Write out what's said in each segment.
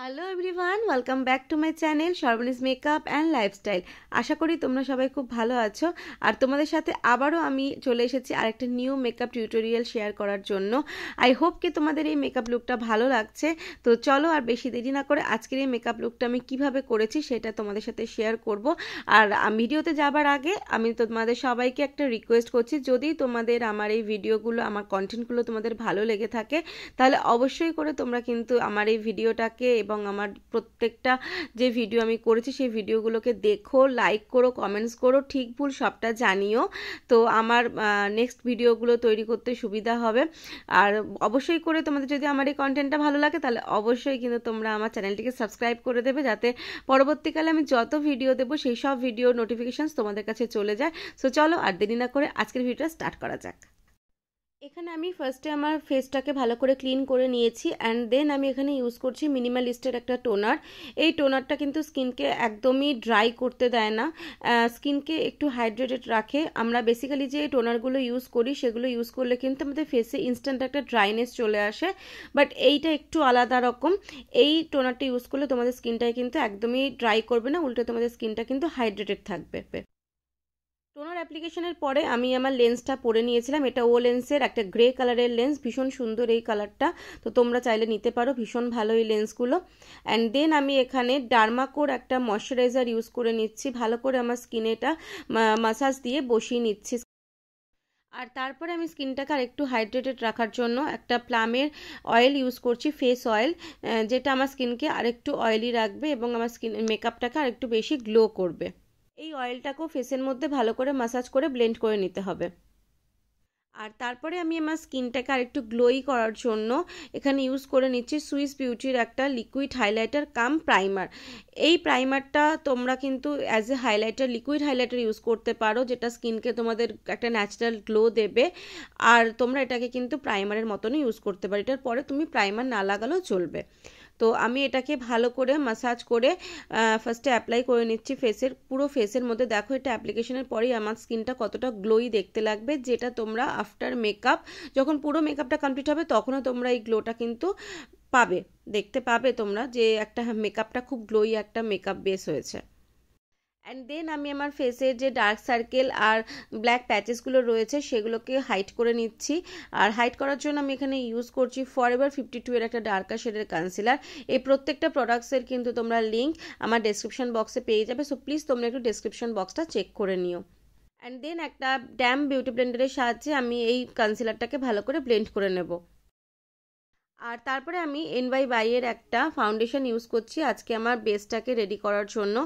Hello everyone welcome back to my channel সর্বনিস makeup and lifestyle আশা করি তোমরা সবাই খুব ভালো আছো আর তোমাদের সাথে আবারও আমি চলে এসেছি আরেকটা নিউ মেকআপ টিউটোরিয়াল শেয়ার করার জন্য আই হোপ কি তোমাদের এই মেকআপ লুকটা ভালো লাগছে তো চলো আর বেশি দেরি না করে আজকের এই মেকআপ লুকটা আমি কিভাবে করেছি সেটা তোমাদের সাথে শেয়ার করব আর ভিডিওতে যাবার আগে আমি তোমাদের সবাইকে একটা রিকোয়েস্ট করছি যদি তোমাদের আমার এই ভিডিওগুলো আমার কন্টেন্টগুলো তোমাদের ভালো লেগে থাকে তাহলে অবশ্যই করে তোমরা কিন্তু আমার এই ভিডিওটাকে এবং আমার প্রত্যেকটা যে ভিডিও আমি করেছি সেই ভিডিওগুলোকে দেখো লাইক করো কমেন্টস করো ঠিক ভুল সবটা জানিও তো আমার নেক্সট ভিডিওগুলো তৈরি করতে সুবিধা হবে আর অবশ্যই করে তোমাদের যদি আমার এই কন্টেন্টটা ভালো লাগে তাহলে অবশ্যই কিন্তু তোমরা আমার চ্যানেলটিকে সাবস্ক্রাইব করে দেবে যাতে পরবর্তীকালে আমি যত ভিডিও দেবো সেই সব ভিডিও নোটিফিকেশানস তোমাদের কাছে চলে যায় সো চলো আর দেরি না করে আজকের ভিডিওটা স্টার্ট করা যাক এখানে আমি ফার্স্টে আমার ফেসটাকে ভালো করে ক্লিন করে নিয়েছি অ্যান্ড দেন আমি এখানে ইউজ করছি মিনিমালিস্টের একটা টোনার এই টোনারটা কিন্তু স্কিনকে একদমই ড্রাই করতে দেয় না স্কিনকে একটু হাইড্রেটেড রাখে আমরা বেসিক্যালি যে টোনারগুলো ইউজ করি সেগুলো ইউজ করলে কিন্তু আমাদের ফেসে ইনস্ট্যান্ট একটা ড্রাইনেস চলে আসে বাট এইটা একটু আলাদা রকম এই টোনারটা ইউজ করলে তোমাদের স্কিনটায় কিন্তু একদমই ড্রাই করবে না উল্টে তোমাদের স্কিনটা কিন্তু হাইড্রেটেড থাকবে টোনার অ্যাপ্লিকেশনের পরে আমি আমার লেন্সটা পরে নিয়েছিলাম এটা ও লেন্সের একটা গ্রে কালারের লেন্স ভীষণ সুন্দর এই কালারটা তো তোমরা চাইলে নিতে পারো ভীষণ ভালো এই লেন্সগুলো অ্যান্ড দেন আমি এখানে ডার্মাকোর একটা ময়শ্চারাইজার ইউজ করে নিচ্ছি ভালো করে আমার স্কিনে এটা মাসাজ দিয়ে বসিয়ে নিচ্ছি আর তারপরে আমি স্কিনটাকে আর একটু হাইড্রেটেড রাখার জন্য একটা প্লামের অয়েল ইউজ করছি ফেস অয়েল যেটা আমার স্কিনকে আরেকটু অয়েলি রাখবে এবং আমার স্কিন মেকআপটাকে আরেকটু বেশি গ্লো করবে এই অয়েলটাকেও ফেসের মধ্যে ভালো করে মাসাজ করে ব্লেন্ড করে নিতে হবে আর তারপরে আমি আমার স্কিনটাকে আরেকটু গ্লোই করার জন্য এখানে ইউজ করে নিচ্ছি সুইস বিউটির একটা লিকুইড হাইলাইটার কাম প্রাইমার এই প্রাইমারটা তোমরা কিন্তু as a highlighter liquid highlighter use করতে পারো যেটা স্কিনকে তোমাদের একটা ন্যাচারাল গ্লো দেবে আর তোমরা এটাকে কিন্তু প্রাইমারের মতনই ইউজ করতে পারো এটার পরে তুমি প্রাইমার না লাগালেও চলবে তো আমি এটাকে ভালো করে মাসাজ করে ফার্স্টে অ্যাপ্লাই করে নিচ্ছি ফেসের পুরো ফেসের মধ্যে দেখো এটা অ্যাপ্লিকেশনের পরেই আমার স্কিনটা কতটা গ্লোই দেখতে লাগবে যেটা তোমরা আফটার মেকআপ যখন পুরো মেকআপটা কমপ্লিট হবে তখনও তোমরা এই গ্লোটা কিন্তু পাবে দেখতে পাবে তোমরা যে একটা মেকআপটা খুব গ্লোই একটা মেকআপ বেস হয়েছে অ্যান্ড দেন আমি আমার ফেসে যে ডার্ক সার্কেল আর ব্ল্যাক প্যাচেসগুলো রয়েছে সেগুলোকে হাইট করে নিচ্ছি আর হাইট করার জন্য আমি এখানে ইউজ করছি ফর এভার ফিফটি টু এর একটা ডার্কার শেডের কনসিলার এই প্রত্যেকটা প্রোডাক্টসের কিন্তু তোমরা লিঙ্ক আমার ডেসক্রিপশন বক্সে পেয়ে যাবে সো প্লিজ তোমরা একটু ডেসক্রিপশন বক্সটা চেক করে নিও অ্যান্ড দেন একটা ড্যাম বিউটি ব্লেন্ডারের সাহায্যে আমি এই কনসিলারটাকে ভালো করে ব্লেন্ড করে নেব আর তারপরে আমি এন বাই বাইয়ের একটা ফাউন্ডেশন ইউজ করছি আজকে আমার বেসটাকে রেডি করার জন্য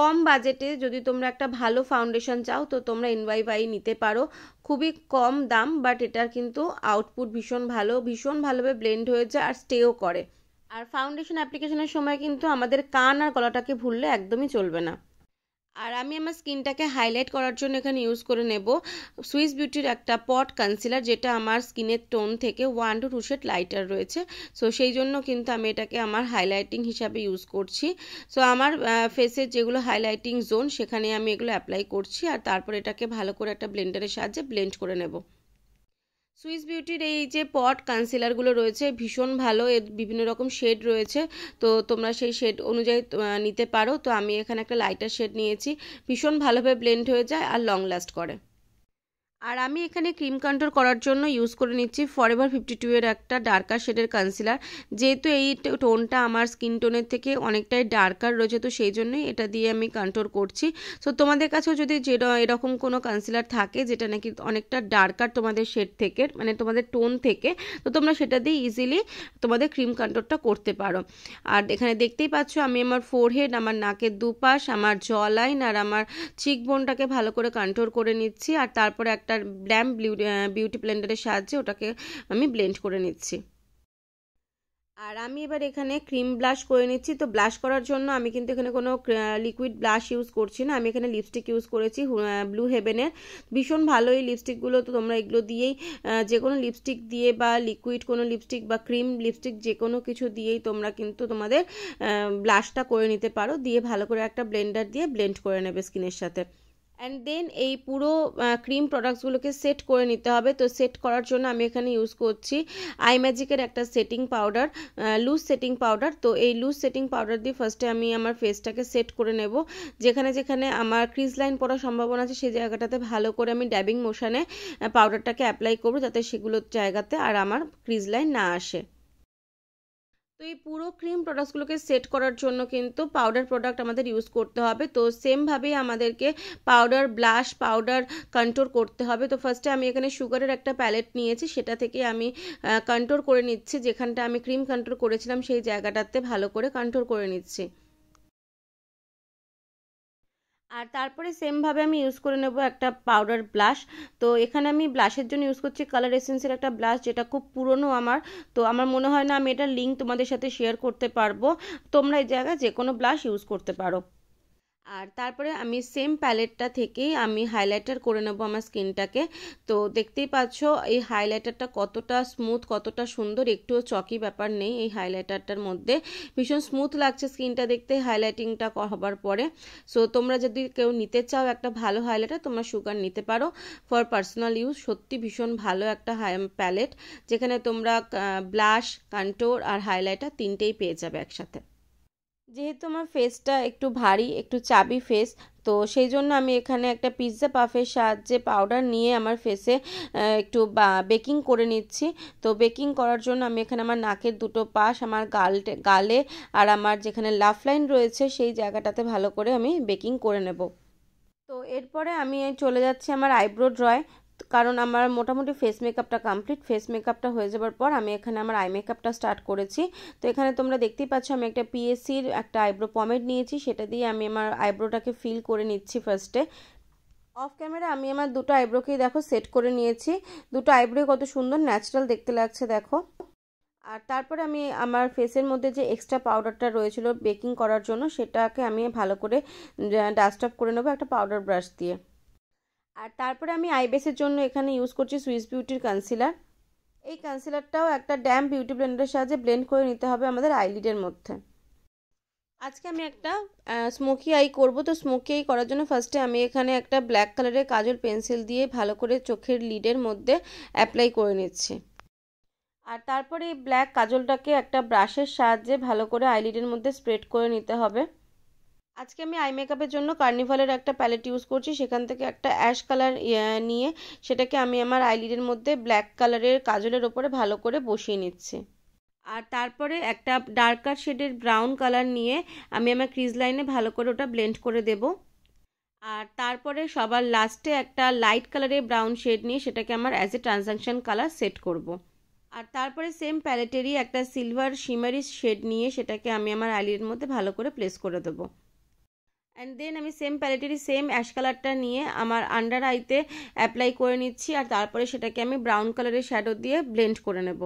কম বাজেটে যদি তোমরা একটা ভালো ফাউন্ডেশন চাও তো তোমরা এনওয়াইওয়াই নিতে পারো খুবই কম দাম বাট এটার কিন্তু আউটপুট ভীষণ ভালো ভীষণ ভালোভাবে ব্লেন্ড হয়েছে আর স্টেও করে আর ফাউন্ডেশন অ্যাপ্লিকেশনের সময় কিন্তু আমাদের কান আর গলাটাকে ভুললে একদমই চলবে না আর আমি আমার স্কিনটাকে হাইলাইট করার জন্য এখানে ইউজ করে নেব সুইস বিউটির একটা পট কনসিলার যেটা আমার স্কিনের টোন থেকে one two two shade lighter রয়েছে সো সেই জন্য কিন্তু আমি এটাকে আমার হাইলাইটিং হিসাবে ইউজ করছি সো আমার ফেসের যেগুলো হাইলাইটিং জোন সেখানে আমি এগুলো অ্যাপ্লাই করছি আর তারপর এটাকে ভালো করে একটা ব্লেন্ডারের সাহায্যে ব্লেন্ড করে নেব সুইস বিউটির এই যে পট কনসিলারগুলো রয়েছে ভীষণ ভালো এর বিভিন্ন রকম শেড রয়েছে তো তোমরা সেই শেড অনুযায়ী নিতে পারো তো আমি এখানে একটা লাইটার শেড নিয়েছি ভীষণ ভালোভাবে ব্লেন্ড হয়ে যায় আর লং লাস্ট করে আর আমি এখানে ক্রিম কন্ট্রোল করার জন্য ইউজ করে নিচ্ছি ফরএভার ফিফটি টু এর একটা ডার্কার শেডের কনসিলার যেহেতু এই টোনটা আমার স্কিন টোনের থেকে অনেকটাই ডার্কার রয়েছে তো সেই জন্যই এটা দিয়ে আমি কন্ট্রোল করছি সো তোমাদের কাছেও যদি যে এরকম কোনো কনসিলার থাকে যেটা নাকি অনেকটা ডার্কার তোমাদের শেড থেকে মানে তোমাদের টোন থেকে তো তোমরা সেটা দিয়ে ইজিলি তোমাদের ক্রিম কন্ট্রোলটা করতে পারো আর এখানে দেখতেই পাচ্ছ আমি আমার ফোরহেড আমার নাকের দুপাশ আমার জলাইন আর আমার বোনটাকে ভালো করে কন্ট্রোল করে নিচ্ছি আর তারপরে একটা ব্ল্যান্ডার ব্ল্যাম বিউটি ব্লেন্ডারের সাহায্যে ওটাকে আমি ব্লেন্ড করে নিচ্ছি আর আমি এবার এখানে ক্রিম ব্লাশ করে নিচ্ছি তো ব্লাশ করার জন্য আমি কিন্তু এখানে কোনো লিকুইড ব্লাশ ইউজ করছি না আমি এখানে লিপস্টিক ইউজ করেছি ব্লু হেভেনের ভীষণ ভালো এই লিপস্টিকগুলো তো তোমরা এগুলো দিয়েই যে কোনো লিপস্টিক দিয়ে বা লিকুইড কোনো লিপস্টিক বা ক্রিম লিপস্টিক যে কোনো কিছু দিয়েই তোমরা কিন্তু তোমাদের ব্লাশটা করে নিতে পারো দিয়ে ভালো করে একটা ব্লেন্ডার দিয়ে ব্লেন্ড করে নেবে স্কিনের সাথে অ্যান্ড দেন এই পুরো ক্রিম প্রোডাক্টসগুলোকে সেট করে নিতে হবে তো সেট করার জন্য আমি এখানে ইউজ করছি আই ম্যাজিকের একটা setting powder loose setting powder তো এই লুজ সেটিং পাউডার দিয়ে ফার্স্টে আমি আমার ফেসটাকে সেট করে নেব যেখানে যেখানে আমার ক্রিজ লাইন পড়ার সম্ভাবনা আছে সেই জায়গাটাতে ভালো করে আমি ড্যাবিং মোশানে পাউডারটাকে অ্যাপ্লাই করব যাতে সেগুলোর জায়গাতে আর আমার ক্রিজ লাইন না আসে তো এই পুরো ক্রিম প্রোডাক্টসগুলোকে সেট করার জন্য কিন্তু পাউডার প্রোডাক্ট আমাদের ইউজ করতে হবে তো সেমভাবেই আমাদেরকে পাউডার ব্লাশ পাউডার কন্ট্রোল করতে হবে তো ফার্স্টে আমি এখানে সুগারের একটা প্যালেট নিয়েছি সেটা থেকে আমি কন্ট্রোল করে নিচ্ছি যেখানটা আমি ক্রিম কন্ট্রোল করেছিলাম সেই জায়গাটাতে ভালো করে কন্ট্রোল করে নিচ্ছি আর তারপরে সেমভাবে আমি ইউজ করে নেব একটা পাউডার ব্লাশ তো এখানে আমি ব্লাশের জন্য ইউজ করছি কালার এসেন্সের একটা ব্লাশ যেটা খুব পুরনো আমার তো আমার মনে হয় না আমি এটা লিঙ্ক তোমাদের সাথে শেয়ার করতে পারবো তোমরা এই জায়গায় যে কোনো ব্লাশ ইউজ করতে পারো আর তারপরে আমি সেম প্যালেটটা থেকেই আমি হাইলাইটার করে নেব আমার স্কিনটাকে তো দেখতেই পাচ্ছ এই হাইলাইটারটা কতটা স্মুথ কতটা সুন্দর একটুও চকি ব্যাপার নেই এই হাইলাইটারটার মধ্যে ভীষণ স্মুথ লাগছে স্কিনটা দেখতে হাইলাইটিংটা হবার পরে সো তোমরা যদি কেউ নিতে চাও একটা ভালো হাইলাইটার তোমরা সুগার নিতে পারো ফর পার্সোনাল ইউজ সত্যি ভীষণ ভালো একটা প্যালেট যেখানে তোমরা ব্লাশ কান্টোর আর হাইলাইটার তিনটেই পেয়ে যাবে একসাথে যেহেতু আমার ফেসটা একটু ভারী একটু চাবি ফেস তো সেই জন্য আমি এখানে একটা পিৎজা পাফের সাহায্যে পাউডার নিয়ে আমার ফেসে একটু বেকিং করে নিচ্ছি তো বেকিং করার জন্য আমি এখানে আমার নাকের দুটো পাশ আমার গাল গালে আর আমার যেখানে লাফ লাইন রয়েছে সেই জায়গাটাতে ভালো করে আমি বেকিং করে নেব তো এরপরে আমি চলে যাচ্ছি আমার আইব্রো ড্রয় কারণ আমার মোটামুটি ফেস মেকআপটা কমপ্লিট ফেস মেকআপটা হয়ে যাবার পর আমি এখানে আমার আই মেকআপটা স্টার্ট করেছি তো এখানে তোমরা দেখতেই পাচ্ছ আমি একটা পিএসসির একটা আইব্রো পমেট নিয়েছি সেটা দিয়ে আমি আমার আইব্রোটাকে ফিল করে নিচ্ছি ফার্স্টে অফ ক্যামেরা আমি আমার দুটো আইব্রোকেই দেখো সেট করে নিয়েছি দুটো আইব্রো কত সুন্দর ন্যাচারাল দেখতে লাগছে দেখো আর তারপরে আমি আমার ফেসের মধ্যে যে এক্সট্রা পাউডারটা রয়েছিল বেকিং করার জন্য সেটাকে আমি ভালো করে ডাস্ট আপ করে নেবো একটা পাউডার ব্রাশ দিয়ে আর তারপরে আমি আইবেসের জন্য এখানে ইউজ করছি সুইস বিউটির কনসিলার এই কনসিলারটাও একটা ড্যাম বিউটি ব্লেন্ডারের সাহায্যে ব্লেন্ড করে নিতে হবে আমাদের আইলিডের মধ্যে আজকে আমি একটা স্মোকি আই করব তো স্মোকি আই করার জন্য ফার্স্টে আমি এখানে একটা ব্ল্যাক কালারের কাজল পেন্সিল দিয়ে ভালো করে চোখের লিডের মধ্যে অ্যাপ্লাই করে নিচ্ছি আর তারপরে এই ব্ল্যাক কাজলটাকে একটা ব্রাশের সাহায্যে ভালো করে আইলিডের মধ্যে স্প্রেড করে নিতে হবে আজকে আমি আই মেকআপের জন্য কার্নিভালের একটা প্যালেট ইউজ করছি সেখান থেকে একটা অ্যাশ কালার নিয়ে সেটাকে আমি আমার আইলিডের মধ্যে ব্ল্যাক কালারের কাজলের ওপরে ভালো করে বসিয়ে নিচ্ছি আর তারপরে একটা ডার্কার শেডের ব্রাউন কালার নিয়ে আমি আমার ক্রিজ লাইনে ভালো করে ওটা ব্লেন্ড করে দেব আর তারপরে সবার লাস্টে একটা লাইট কালারের ব্রাউন শেড নিয়ে সেটাকে আমার as a transition colour set করব। আর তারপরে সেম প্যালেটেরই একটা সিলভার শিমারি শেড নিয়ে সেটাকে আমি আমার আইলিডের মধ্যে ভালো করে প্লেস করে দেবো অ্যান্ড দেন আমি সেম প্যালেটেরই সেম অ্যাশ কালারটা নিয়ে আমার আন্ডার আইতে অ্যাপ্লাই করে নিচ্ছি আর তারপরে সেটাকে আমি ব্রাউন কালারের শ্যাডো দিয়ে ব্লেন্ড করে নেব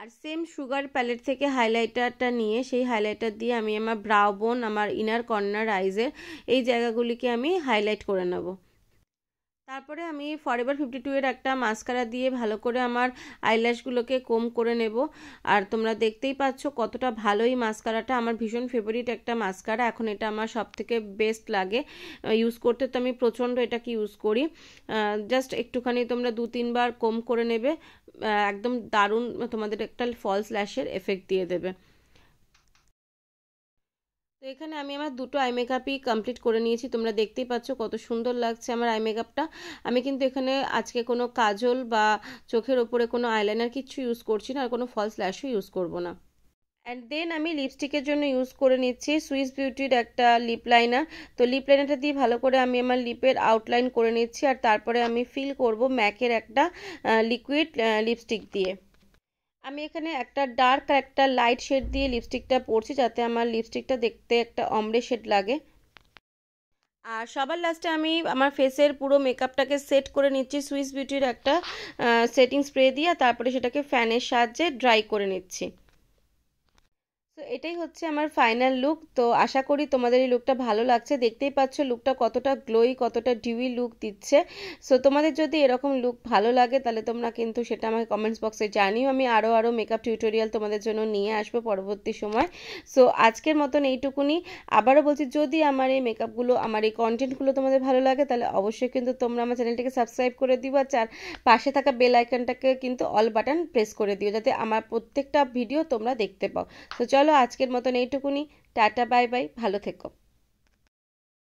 আর সেম সুগার প্যালেট থেকে হাইলাইটারটা নিয়ে সেই হাইলাইটার দিয়ে আমি আমার ব্রাউবোন আমার ইনার কর্নার আইজের এই জায়গাগুলিকে আমি হাইলাইট করে নেবো তারপরে আমি ফরএভার ফিফটি টু এর একটা মাস্কারা দিয়ে ভালো করে আমার আইল্যাশগুলোকে কম করে নেব আর তোমরা দেখতেই পাচ্ছ কতটা ভালোই মাস্কারাটা আমার ভীষণ ফেভারিট একটা মাস্কারা এখন এটা আমার সব থেকে বেস্ট লাগে ইউজ করতে তো আমি প্রচণ্ড এটাকে ইউজ করি জাস্ট একটুখানি তোমরা দু তিনবার কম করে নেবে একদম দারুণ তোমাদের একটা ফলস ল্যাশের এফেক্ট দিয়ে দেবে তো এখানে আমি আমার দুটো আই মেকআপই কমপ্লিট করে নিয়েছি তোমরা দেখতেই পাচ্ছ কত সুন্দর লাগছে আমার আই মেকআপটা আমি কিন্তু এখানে আজকে কোনো কাজল বা চোখের ওপরে কোনো আইলাইনার কিছু ইউজ করছি না আর কোনো ফলস ল্যাশও ইউজ করব না অ্যান্ড দেন আমি লিপস্টিকের জন্য ইউজ করে নিচ্ছি সুইস বিউটির একটা লিপ লাইনার তো লিপ লাইনারটা দিয়ে ভালো করে আমি আমার লিপের আউটলাইন করে নিচ্ছি আর তারপরে আমি ফিল করব ম্যাকের একটা লিকুইড লিপস্টিক দিয়ে আমি এখানে একটা ডার্ক আর একটা লাইট শেড দিয়ে লিপস্টিকটা পরছি যাতে আমার লিপস্টিকটা দেখতে একটা অমরে শেড লাগে আর সবার লাস্টে আমি আমার ফেসের পুরো মেকআপটাকে সেট করে নিচ্ছি সুইস বিউটির একটা সেটিং স্প্রে দিয়ে তারপরে সেটাকে ফ্যানের সাহায্যে ড্রাই করে নিচ্ছি এটাই হচ্ছে আমার ফাইনাল লুক তো আশা করি তোমাদের এই লুকটা ভালো লাগছে দেখতেই পাচ্ছ লুকটা কতটা গ্লোই কতটা ডিউই লুক দিচ্ছে সো তোমাদের যদি এরকম লুক ভালো লাগে তাহলে তোমরা কিন্তু সেটা আমাকে কমেন্টস বক্সে জানিও আমি আরও আরও মেকআপ টিউটোরিয়াল তোমাদের জন্য নিয়ে আসবো পরবর্তী সময় সো আজকের মতন এইটুকুনি আবারও বলছি যদি আমার এই মেকআপগুলো আমার এই কন্টেন্টগুলো তোমাদের ভালো লাগে তাহলে অবশ্যই কিন্তু তোমরা আমার চ্যানেলটাকে সাবস্ক্রাইব করে দিও আর চার পাশে থাকা বেল আইকনটাকে কিন্তু অল বাটন প্রেস করে দিও যাতে আমার প্রত্যেকটা ভিডিও তোমরা দেখতে পাও তো চলো আজকের মতন এইটুকুনি টাটা বাই বাই ভালো থেকো